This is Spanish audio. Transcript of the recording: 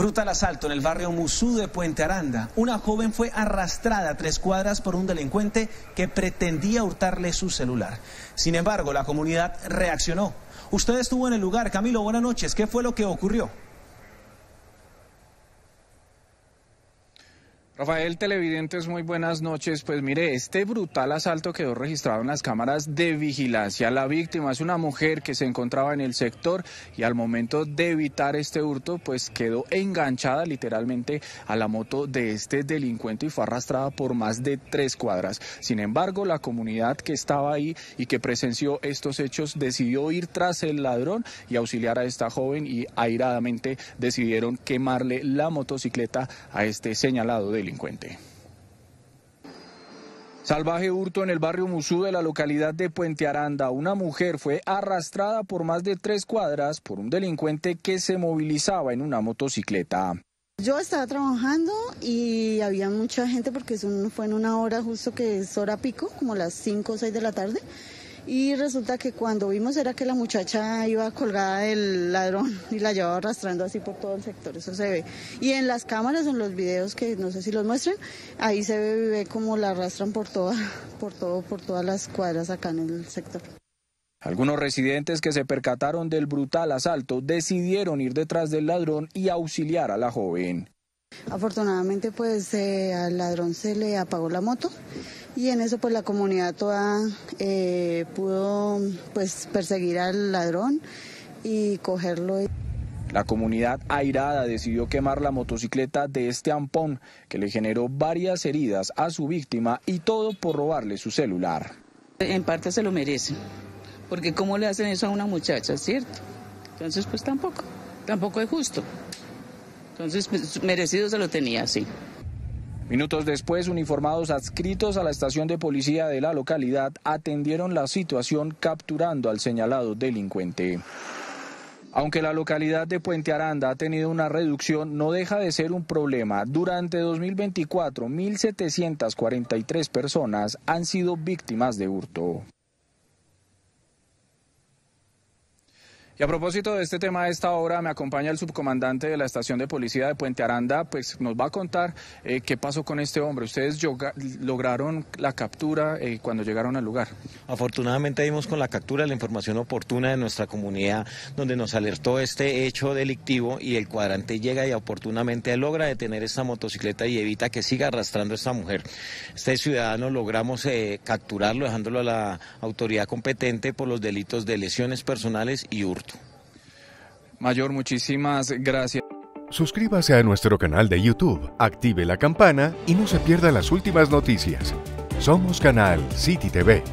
Brutal asalto en el barrio Musú de Puente Aranda. Una joven fue arrastrada a tres cuadras por un delincuente que pretendía hurtarle su celular. Sin embargo, la comunidad reaccionó. Usted estuvo en el lugar. Camilo, buenas noches. ¿Qué fue lo que ocurrió? Rafael Televidentes, muy buenas noches. Pues mire, este brutal asalto quedó registrado en las cámaras de vigilancia. La víctima es una mujer que se encontraba en el sector y al momento de evitar este hurto, pues quedó enganchada literalmente a la moto de este delincuente y fue arrastrada por más de tres cuadras. Sin embargo, la comunidad que estaba ahí y que presenció estos hechos decidió ir tras el ladrón y auxiliar a esta joven y airadamente decidieron quemarle la motocicleta a este señalado delincuente. Salvaje hurto en el barrio Musú de la localidad de Puente Aranda. Una mujer fue arrastrada por más de tres cuadras por un delincuente que se movilizaba en una motocicleta. Yo estaba trabajando y había mucha gente porque fue en una hora justo que es hora pico, como las 5 o 6 de la tarde y resulta que cuando vimos era que la muchacha iba colgada del ladrón y la llevaba arrastrando así por todo el sector, eso se ve. Y en las cámaras, en los videos que no sé si los muestran, ahí se ve, cómo como la arrastran por toda, por todo, por todas las cuadras acá en el sector. Algunos residentes que se percataron del brutal asalto decidieron ir detrás del ladrón y auxiliar a la joven. Afortunadamente pues eh, al ladrón se le apagó la moto, y en eso pues la comunidad toda eh, pudo pues perseguir al ladrón y cogerlo. La comunidad airada decidió quemar la motocicleta de este ampón que le generó varias heridas a su víctima y todo por robarle su celular. En parte se lo merece porque ¿cómo le hacen eso a una muchacha, cierto? Entonces pues tampoco, tampoco es justo. Entonces pues, merecido se lo tenía, sí. Minutos después, uniformados adscritos a la estación de policía de la localidad atendieron la situación capturando al señalado delincuente. Aunque la localidad de Puente Aranda ha tenido una reducción, no deja de ser un problema. Durante 2024, 1.743 personas han sido víctimas de hurto. Y a propósito de este tema, de esta hora me acompaña el subcomandante de la estación de policía de Puente Aranda, pues nos va a contar eh, qué pasó con este hombre. Ustedes lograron la captura eh, cuando llegaron al lugar. Afortunadamente vimos con la captura la información oportuna de nuestra comunidad, donde nos alertó este hecho delictivo y el cuadrante llega y oportunamente logra detener esta motocicleta y evita que siga arrastrando a esta mujer. Este ciudadano logramos eh, capturarlo dejándolo a la autoridad competente por los delitos de lesiones personales y hurto. Mayor, muchísimas gracias. Suscríbase a nuestro canal de YouTube, active la campana y no se pierda las últimas noticias. Somos Canal City TV.